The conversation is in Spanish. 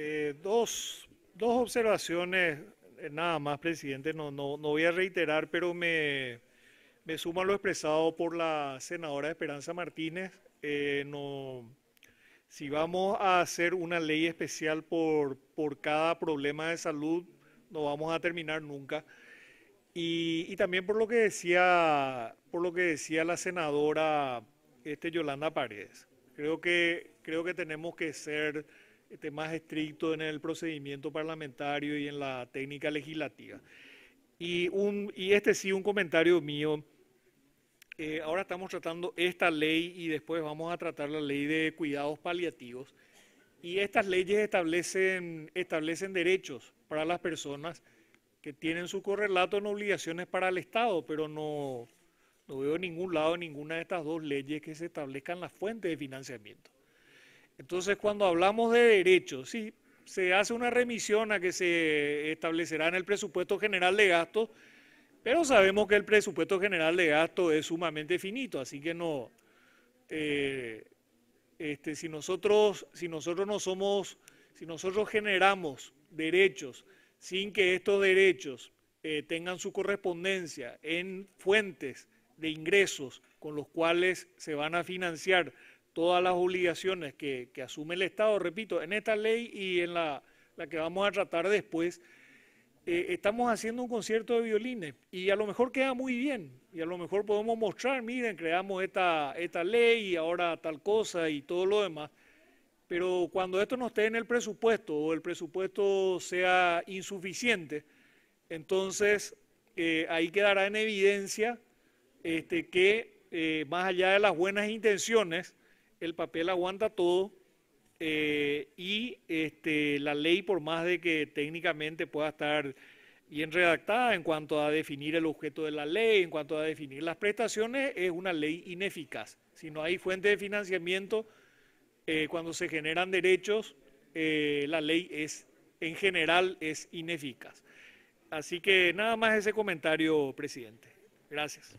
Eh, dos, observaciones, eh, nada más, presidente, no, no, no voy a reiterar, pero me, me sumo a lo expresado por la senadora Esperanza Martínez. Eh, no, si vamos a hacer una ley especial por, por cada problema de salud, no vamos a terminar nunca. Y, y, también por lo que decía, por lo que decía la senadora este, Yolanda Paredes. Creo que, creo que tenemos que ser este, más estricto en el procedimiento parlamentario y en la técnica legislativa. Y, este sí, un comentario mío. Eh, ahora estamos tratando esta ley y después vamos a tratar la ley de cuidados paliativos. Y estas leyes establecen, establecen derechos para las personas que tienen su correlato en obligaciones para el Estado, pero no, no veo en ningún lado, ninguna de estas dos leyes que se establezcan las fuentes de financiamiento. Entonces, cuando hablamos de derechos, sí, se hace una remisión a que se establecerá en el presupuesto general de gastos, pero sabemos que el presupuesto general de gastos es sumamente finito, así que no, eh, este, si, nosotros, somos, si nosotros generamos derechos sin que estos derechos eh, tengan su correspondencia en fuentes de ingresos con los cuales se van a financiar todas las obligaciones que, asume el Estado, repito, en esta ley y en la, que vamos a tratar después, eh, estamos haciendo un concierto de violines y a lo mejor queda muy bien y a lo mejor podemos mostrar, miren, creamos esta, ley y ahora tal cosa y todo lo demás, pero cuando esto no esté en el presupuesto o el presupuesto sea insuficiente, entonces eh, ahí quedará en evidencia este, que eh, más allá de las buenas intenciones, el papel aguanta todo eh, y este, la ley, por más de que técnicamente pueda estar bien redactada en cuanto a definir el objeto de la ley, en cuanto a definir las prestaciones, es una ley ineficaz. Si no hay fuente de financiamiento, eh, cuando se generan derechos, eh, la ley es, en general, es ineficaz. Así que nada más ese comentario, presidente. Gracias.